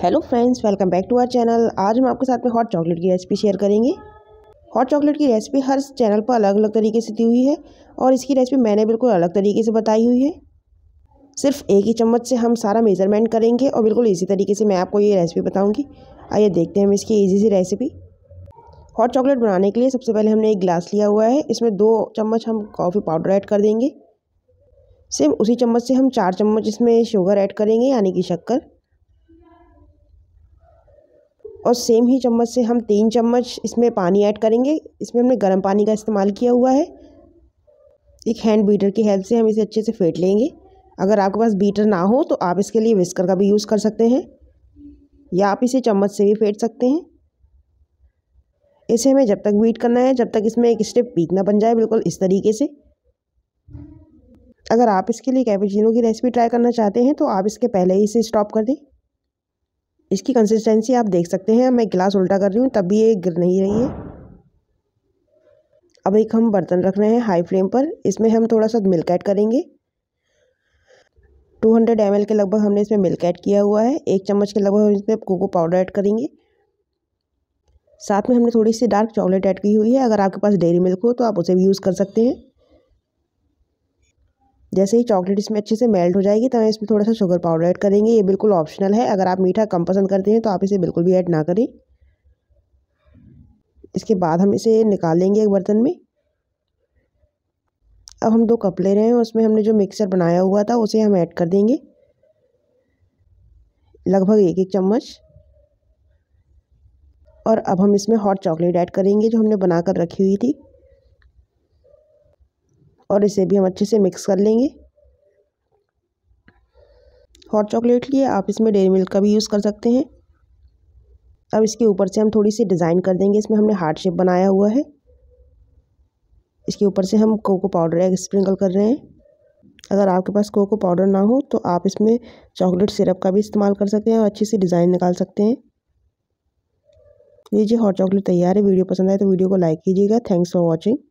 hello friends welcome back to our channel आज हम आपके साथ में हॉट चॉकलेट की रेसिपी शेयर करेंगे हॉट चॉकलेट की रेसिपी हर चैनल पर अलग अलग तरीके से दी हुई है और इसकी रेसिपी मैंने बिल्कुल अलग तरीके से बताई हुई है सिर्फ एक ही चम्मच से हम सारा मेज़रमेंट करेंगे और बिल्कुल इसी तरीके से मैं आपको ये रेसिपी बताऊँगी आइए देखते हैं हम इसकी ईजी सी रेसिपी हॉट चॉकलेट बनाने के लिए सबसे पहले हमने एक गिलास लिया हुआ है इसमें दो चम्मच हम कॉफ़ी पाउडर ऐड कर देंगे सेम उसी चम्मच से हम चार चम्मच इसमें शुगर ऐड करेंगे यानी कि शक्कर और सेम ही चम्मच से हम तीन चम्मच इसमें पानी ऐड करेंगे इसमें हमने गर्म पानी का इस्तेमाल किया हुआ है एक हैंड बीटर की हेल्प से हम इसे अच्छे से फेंट लेंगे अगर आपके पास बीटर ना हो तो आप इसके लिए विस्कर का भी यूज़ कर सकते हैं या आप इसे चम्मच से भी फेंट सकते हैं इसे हमें जब तक बीट करना है जब तक इसमें एक स्टेप पीक ना बन जाए बिल्कुल इस तरीके से अगर आप इसके लिए कैपेचिनो की रेसिपी ट्राई करना चाहते हैं तो आप इसके पहले ही इसे स्टॉप कर दें इसकी कंसिस्टेंसी आप देख सकते हैं मैं गिलास उल्टा कर रही हूँ तब भी ये गिर नहीं रही है अब एक हम बर्तन रख रहे हैं हाई फ्लेम पर इसमें हम थोड़ा सा मिल्क ऐड करेंगे 200 हंड्रेड के लगभग हमने इसमें मिल्क ऐड किया हुआ है एक चम्मच के लगभग हम इसमें कोको पाउडर ऐड करेंगे साथ में हमने थोड़ी सी डार्क चॉकलेट ऐड की हुई है अगर आपके पास डेयरी मिल्क हो तो आप उसे भी यूज़ कर सकते हैं जैसे ही चॉकलेट इसमें अच्छे से मेल्ट हो जाएगी तो हम इसमें थोड़ा सा शुगर पाउडर ऐड करेंगे ये बिल्कुल ऑप्शनल है अगर आप मीठा कम पसंद करते हैं तो आप इसे बिल्कुल भी ऐड ना करें इसके बाद हम इसे निकाल लेंगे एक बर्तन में अब हम दो कप ले रहे हैं उसमें हमने जो मिक्सर बनाया हुआ था उसे हम ऐड कर देंगे लगभग एक एक चम्मच और अब हम इसमें हॉट चॉकलेट ऐड करेंगे जो हमने बना कर रखी हुई थी और इसे भी हम अच्छे से मिक्स कर लेंगे हॉट चॉकलेट लिए आप इसमें डेरी मिल्क का भी यूज़ कर सकते हैं अब इसके ऊपर से हम थोड़ी सी डिज़ाइन कर देंगे इसमें हमने हार्ट शेप बनाया हुआ है इसके ऊपर से हम कोको पाउडर एग स्प्रिंकल कर रहे हैं अगर आपके पास कोको पाउडर ना हो तो आप इसमें चॉकलेट सिरप का भी इस्तेमाल कर सकते हैं और अच्छे से डिज़ाइन निकाल सकते हैं लीजिए हॉट चॉकलेट तैयार है वीडियो पसंद आए तो वीडियो को लाइक कीजिएगा थैंक्स फॉर वॉचिंग